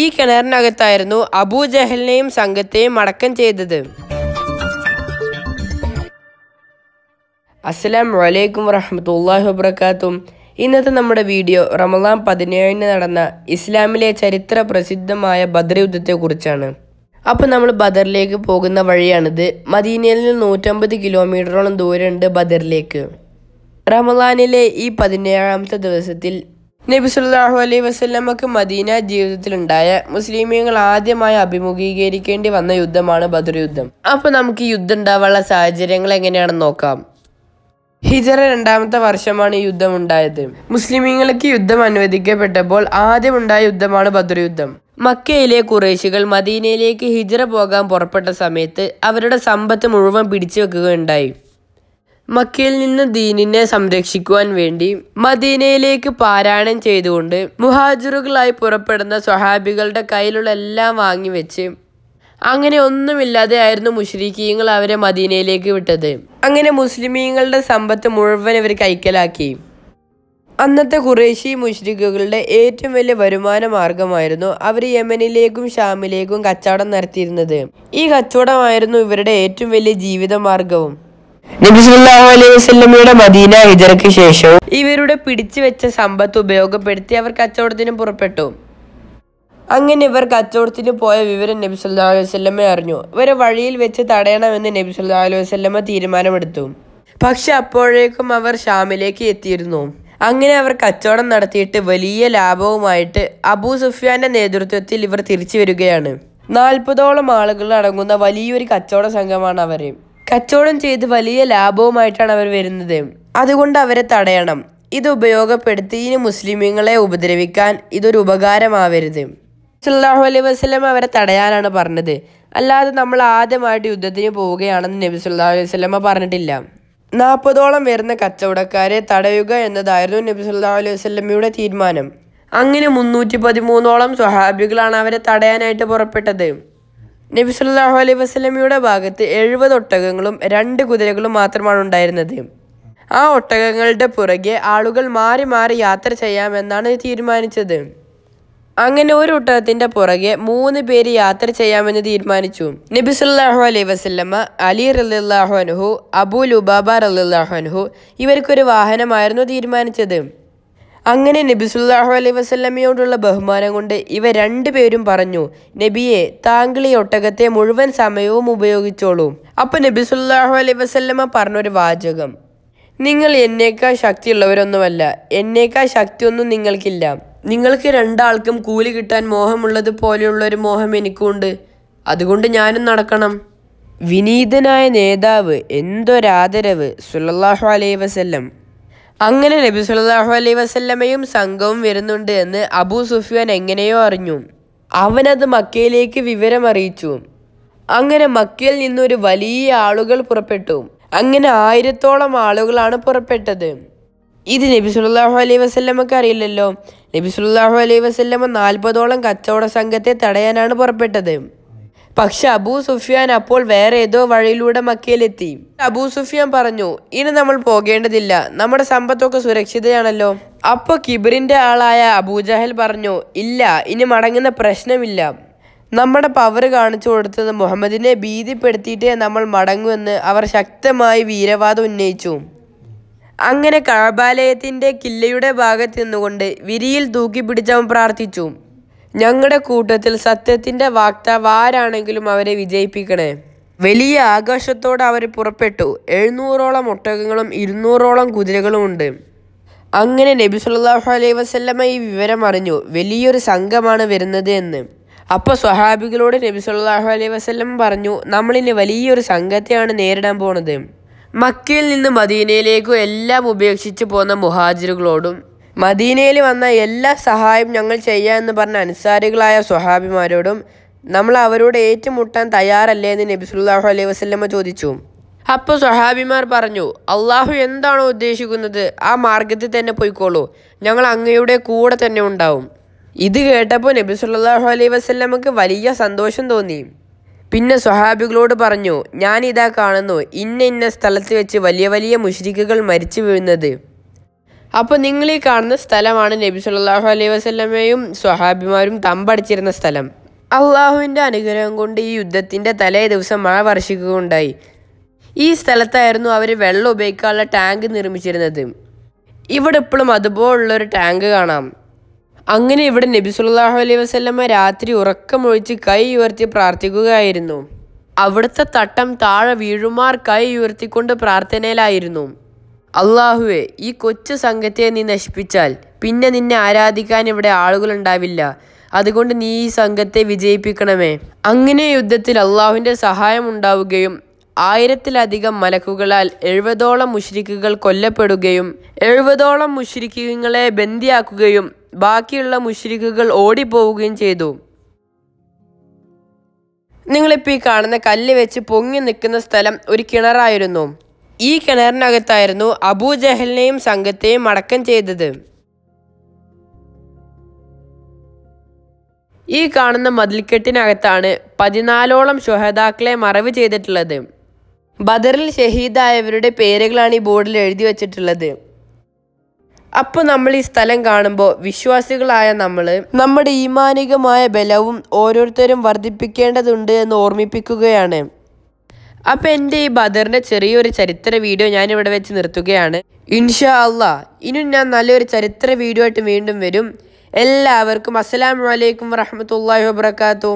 ഈ കിണറിനകത്തായിരുന്നു അബൂ ജഹലിനെയും സംഘത്തെയും അടക്കം ചെയ്തത് അസ്സലാം വലൈക്കും വറഹമത്തല്ലാഹി വബർക്കാത്തും ഇന്നത്തെ നമ്മുടെ വീഡിയോ റമദാൻ പതിനേഴിന് നടന്ന ഇസ്ലാമിലെ ചരിത്ര പ്രസിദ്ധമായ ബദർ യുദ്ധത്തെക്കുറിച്ചാണ് അപ്പോൾ നമ്മൾ ബദറിലേക്ക് പോകുന്ന വഴിയാണിത് മദീനയിൽ നിന്ന് നൂറ്റമ്പത് കിലോമീറ്ററോളം ദൂരമുണ്ട് ബദറിലേക്ക് റമദാനിലെ ഈ പതിനേഴാമത്തെ ദിവസത്തിൽ നബി സുല്ലാഹു അലൈഹി വസ്ലമക്ക് മദീന ജീവിതത്തിലുണ്ടായ മുസ്ലിമീങ്ങൾ ആദ്യമായി അഭിമുഖീകരിക്കേണ്ടി വന്ന യുദ്ധമാണ് ബദർ യുദ്ധം അപ്പോൾ നമുക്ക് ഈ യുദ്ധം ഉണ്ടാവാനുള്ള സാഹചര്യങ്ങൾ എങ്ങനെയാണെന്ന് നോക്കാം ഹിജറ രണ്ടാമത്തെ വർഷമാണ് ഈ യുദ്ധം ഉണ്ടായത് മുസ്ലിമീങ്ങൾക്ക് യുദ്ധം അനുവദിക്കപ്പെട്ടപ്പോൾ ആദ്യമുണ്ടായ യുദ്ധമാണ് ബദർ യുദ്ധം മക്കയിലെ കുറേശികൾ മദീനയിലേക്ക് ഹിജറ പോകാൻ പുറപ്പെട്ട സമയത്ത് അവരുടെ സമ്പത്ത് മുഴുവൻ പിടിച്ചു വെക്കുകയുണ്ടായി മക്കയിൽ നിന്ന് ദീനിനെ സംരക്ഷിക്കുവാൻ വേണ്ടി മദീനയിലേക്ക് പാരായണം ചെയ്തുകൊണ്ട് മുഹാജിറുകളായി പുറപ്പെടുന്ന സ്വഹാബികളുടെ കയ്യിലുള്ള എല്ലാം വാങ്ങിവെച്ച് അങ്ങനെ ഒന്നുമില്ലാതെ ആയിരുന്നു മുഷരീഖീങ്ങൾ അവരെ മദീനയിലേക്ക് വിട്ടത് അങ്ങനെ മുസ്ലിമീങ്ങളുടെ സമ്പത്ത് മുഴുവൻ ഇവർ കൈക്കലാക്കി അന്നത്തെ കുറേശി മുഷ്രിഖുകളുടെ ഏറ്റവും വലിയ വരുമാന മാർഗമായിരുന്നു അവർ യമനിലേക്കും ഷാമിലേക്കും കച്ചവടം നടത്തിയിരുന്നത് ഈ കച്ചവടമായിരുന്നു ഇവരുടെ ഏറ്റവും വലിയ ജീവിത മാർഗവും നബിസ്വല്ലാഹു അലൈഹി മദീന ഹിജറയ്ക്ക് ശേഷവും ഇവരുടെ പിടിച്ചു വെച്ച സമ്പത്ത് ഉപയോഗപ്പെടുത്തി അവർ കച്ചവടത്തിന് പുറപ്പെട്ടു അങ്ങനെ ഇവർ കച്ചവടത്തിന് പോയ വിവരം നബി അലൈഹി വസ്ലമെ അറിഞ്ഞു ഇവരെ വഴിയിൽ വെച്ച് തടയണമെന്ന് നബി അലൈഹി വസ്ലമ തീരുമാനമെടുത്തു പക്ഷെ അപ്പോഴേക്കും അവർ ഷാമിലേക്ക് എത്തിയിരുന്നു അങ്ങനെ അവർ കച്ചവടം നടത്തിയിട്ട് വലിയ ലാഭവുമായിട്ട് അബൂ സുഫിയാന്റെ നേതൃത്വത്തിൽ ഇവർ തിരിച്ചു വരികയാണ് നാൽപ്പതോളം ആളുകൾ അടങ്ങുന്ന വലിയൊരു കച്ചവട സംഘമാണ് അവരെയും കച്ചവടം ചെയ്ത് വലിയ ലാഭവുമായിട്ടാണ് അവർ വരുന്നത് അതുകൊണ്ട് അവരെ തടയണം ഇത് ഉപയോഗപ്പെടുത്തി ഇനി മുസ്ലിമീങ്ങളെ ഉപദ്രവിക്കാൻ ഇതൊരു ഉപകാരമാവരുത് സല്ലാഹു അലൈഹി വസ്ലം അവരെ തടയാനാണ് പറഞ്ഞത് അല്ലാതെ നമ്മൾ ആദ്യമായിട്ട് യുദ്ധത്തിന് പോവുകയാണെന്ന് നബി സല്ലാ അലൈഹി വസ്ലമ പറഞ്ഞിട്ടില്ല നാൽപ്പതോളം വരുന്ന കച്ചവടക്കാരെ തടയുക എന്നതായിരുന്നു നബി സല്ലാ അലൈഹി വസ്ലമയുടെ തീരുമാനം അങ്ങനെ മുന്നൂറ്റി പതിമൂന്നോളം സ്വഹാബികളാണ് അവരെ തടയാനായിട്ട് പുറപ്പെട്ടത് നബി സല്ലാഹു അലൈഹി വസ്ലമിയുടെ ഭാഗത്ത് എഴുപത് ഒട്ടകങ്ങളും രണ്ട് കുതിരകളും മാത്രമാണ് ഉണ്ടായിരുന്നത് ആ ഒട്ടകങ്ങളുടെ പുറകെ ആളുകൾ മാറി മാറി യാത്ര ചെയ്യാമെന്നാണ് തീരുമാനിച്ചത് അങ്ങനെ ഒരു ഒട്ടകത്തിന്റെ പുറകെ മൂന്ന് പേര് യാത്ര ചെയ്യാമെന്ന് തീരുമാനിച്ചു നബി സല്ലാഹു അലൈഹി വസ്ലമ അലി റലിള്ളാഹു അനുഹു അബു ലുബാബ റലിള്ളാഹു അനുഹു ഇവർക്കൊരു വാഹനമായിരുന്നു തീരുമാനിച്ചത് അങ്ങനെ നബിസുല്ലാഹു അലൈ വസല്ലമയോടുള്ള ബഹുമാനം കൊണ്ട് ഇവ രണ്ടുപേരും പറഞ്ഞു നബിയെ താങ്കൾ ഈ ഒട്ടകത്തെ മുഴുവൻ സമയവും ഉപയോഗിച്ചോളൂ അപ്പോൾ നബിസുല്ലാഹു അലൈ വസല്ലമ പറഞ്ഞൊരു വാചകം നിങ്ങൾ എന്നേക്കാൾ ശക്തിയുള്ളവരൊന്നുമല്ല എന്നേക്കാൾ ശക്തിയൊന്നും നിങ്ങൾക്കില്ല നിങ്ങൾക്ക് രണ്ടാൾക്കും കൂലി കിട്ടാൻ മോഹമുള്ളത് പോലെയുള്ള ഒരു മോഹം എനിക്കുണ്ട് അതുകൊണ്ട് ഞാനും നടക്കണം വിനീതനായ നേതാവ് എന്തൊരാദരവ് സുല്ലാഹു അലൈ വസല്ലം അങ്ങനെ നബി സുല്ലാഹു അലൈ വസല്ലമ്മയും സംഘവും വരുന്നുണ്ട് എന്ന് അബൂ സുഫിയാൻ എങ്ങനെയോ അറിഞ്ഞു അവനത് മക്കയിലേക്ക് വിവരം അറിയിച്ചു അങ്ങനെ മക്കയിൽ നിന്നൊരു വലിയ ആളുകൾ പുറപ്പെട്ടു അങ്ങനെ ആയിരത്തോളം ആളുകളാണ് പുറപ്പെട്ടത് ഇത് നബി സുല്ലാഹു അലൈഹി വസല്ലമ്മക്ക് അറിയില്ലല്ലോ നബി സുല്ലാഹു അലൈഹി വസല്ലമ്മ നാൽപ്പതോളം കച്ചവട സംഘത്തെ തടയാനാണ് പുറപ്പെട്ടത് പക്ഷെ അബൂ സുഫിയാൻ അപ്പോൾ വേറെ ഏതോ വഴിയിലൂടെ മക്കയിലെത്തി അബൂ സുഫിയാൻ പറഞ്ഞു ഇനി നമ്മൾ പോകേണ്ടതില്ല നമ്മുടെ സമ്പത്തൊക്കെ സുരക്ഷിതയാണല്ലോ അപ്പോൾ കിബിറിന്റെ ആളായ അബൂജഹൽ പറഞ്ഞു ഇല്ല ഇനി മടങ്ങുന്ന പ്രശ്നമില്ല നമ്മുടെ പവർ കാണിച്ചു കൊടുത്തത് മുഹമ്മദിനെ ഭീതിപ്പെടുത്തിയിട്ടേ നമ്മൾ മടങ്ങുമെന്ന് അവർ ശക്തമായി വീരവാദം ഉന്നയിച്ചു അങ്ങനെ കാബാലയത്തിൻ്റെ കില്ലയുടെ ഭാഗത്ത് നിന്നുകൊണ്ട് വിരിയിൽ തൂക്കിപ്പിടിച്ചവൻ പ്രാർത്ഥിച്ചു ഞങ്ങളുടെ കൂട്ടത്തിൽ സത്യത്തിൻ്റെ വാക്താവ് ആരാണെങ്കിലും അവരെ വിജയിപ്പിക്കണേ വലിയ ആകാശത്തോടെ അവർ പുറപ്പെട്ടു എഴുന്നൂറോളം ഒട്ടകങ്ങളും ഇരുന്നൂറോളം കുതിരകളും ഉണ്ട് അങ്ങനെ നബി സല്ലല്ലാഹു അലൈഹി വസല്ലമ ഈ വിവരം അറിഞ്ഞു വലിയൊരു സംഘമാണ് വരുന്നത് എന്ന് അപ്പോൾ സ്വഹാബികളോട് നബി സല്ലല്ലാഹു അലൈഹി വസ്ല്ലം പറഞ്ഞു നമ്മളിനി വലിയൊരു സംഘത്തെയാണ് നേരിടാൻ പോണത് മക്കയിൽ നിന്ന് മദീനയിലേക്കും എല്ലാം ഉപേക്ഷിച്ച് പോന്ന മുഹാജിറുകളോടും മദീനയിൽ വന്ന എല്ലാ സഹായം ഞങ്ങൾ എന്ന് പറഞ്ഞ അനുസാരികളായ സ്വഹാബിമാരോടും നമ്മൾ അവരോട് ഏറ്റുമുട്ടാൻ തയ്യാറല്ലേ എന്ന് നബി സുല്ലാഹു അലൈഹി വസ്ല്ലമ്മ ചോദിച്ചു അപ്പോൾ സ്വഹാബിമാർ പറഞ്ഞു അള്ളാഹു എന്താണോ ഉദ്ദേശിക്കുന്നത് ആ മാർഗത്തിൽ തന്നെ പോയിക്കോളൂ ഞങ്ങൾ അങ്ങയുടെ കൂടെ തന്നെ ഉണ്ടാവും ഇത് കേട്ടപ്പോൾ നബി സുല്ലാഹു അലൈഹി വസ്ല്ലമ്മക്ക് വലിയ സന്തോഷം തോന്നി പിന്നെ സ്വഹാബികളോട് പറഞ്ഞു ഞാനിതാ കാണുന്നു ഇന്ന ഇന്ന സ്ഥലത്ത് വെച്ച് വലിയ വലിയ മുഷ്രിക്കുകൾ മരിച്ചു വീഴുന്നത് അപ്പോൾ നിങ്ങൾ ഈ കാണുന്ന സ്ഥലമാണ് നബി സുല്ലാഹു അലൈഹി വസ്ലമയും സ്വഹാബിമാരും തമ്പടിച്ചിരുന്ന സ്ഥലം അള്ളാഹുവിൻ്റെ അനുഗ്രഹം കൊണ്ട് ഈ യുദ്ധത്തിൻ്റെ തലേ ദിവസം മഴ വർഷിക്കുകയുണ്ടായി ഈ സ്ഥലത്തായിരുന്നു അവർ വെള്ളം ഉപയോഗിക്കാനുള്ള ടാങ്ക് നിർമ്മിച്ചിരുന്നത് ഇവിടെ ഇപ്പോഴും അതുപോലുള്ളൊരു ടാങ്ക് കാണാം അങ്ങനെ ഇവിടെ നബി സുല്ലാഹു അലൈഹി വസ്ലമ രാത്രി ഉറക്കമൊഴിച്ച് കൈ ഉയർത്തി പ്രാർത്ഥിക്കുകയായിരുന്നു അവിടുത്തെ തട്ടം താഴെ വീഴുമാർ കൈ ഉയർത്തിക്കൊണ്ട് പ്രാർത്ഥനയിലായിരുന്നു അള്ളാഹുവെ ഈ കൊച്ചു സംഘത്തെ നീ നശിപ്പിച്ചാൽ പിന്നെ നിന്നെ ആരാധിക്കാൻ ഇവിടെ ആളുകളുണ്ടാവില്ല അതുകൊണ്ട് നീ ഈ സംഘത്തെ വിജയിപ്പിക്കണമേ അങ്ങനെ യുദ്ധത്തിൽ അള്ളാഹുവിന്റെ സഹായം ഉണ്ടാവുകയും ആയിരത്തിലധികം മലക്കുകളാൽ എഴുപതോളം മുഷ്രിക്കുകൾ കൊല്ലപ്പെടുകയും എഴുപതോളം മുഷ്രിക്കുകളെ ബന്ദിയാക്കുകയും ബാക്കിയുള്ള മുഷ്രിക്കുകൾ ഓടിപ്പോവുകയും ചെയ്തു നിങ്ങളിപ്പോൾ ഈ കാണുന്ന കല്ല് വെച്ച് പൊങ്ങി നിൽക്കുന്ന സ്ഥലം ഒരു കിണറായിരുന്നു ഈ കിണറിനകത്തായിരുന്നു അബൂ ജഹലിനെയും സംഘത്തെയും അടക്കം ചെയ്തത് ഈ കാണുന്ന മതിൽക്കെട്ടിനകത്താണ് പതിനാലോളം ഷുഹദാക്കളെ മറവ് ചെയ്തിട്ടുള്ളത് ബദറിൽ ഷഹീദായവരുടെ പേരുകളാണ് ഈ ബോർഡിൽ എഴുതി വച്ചിട്ടുള്ളത് അപ്പോൾ നമ്മൾ ഈ സ്ഥലം കാണുമ്പോൾ വിശ്വാസികളായ നമ്മൾ നമ്മുടെ ഈമാനികമായ ബലവും ഓരോരുത്തരും വർദ്ധിപ്പിക്കേണ്ടതുണ്ട് എന്ന് ഓർമ്മിപ്പിക്കുകയാണ് അപ്പോൾ എൻ്റെ ഈ ബദറിൻ്റെ ചെറിയൊരു ചരിത്ര വീഡിയോ ഞാനിവിടെ വെച്ച് നിർത്തുകയാണ് ഇൻഷാ അള്ളാ ഇനി ഞാൻ നല്ലൊരു ചരിത്ര വീഡിയോ ആയിട്ട് വീണ്ടും വരും എല്ലാവർക്കും അസ്സാം വലൈക്കും വറഹമത്തല്ലാഹി വാബർക്കാത്തു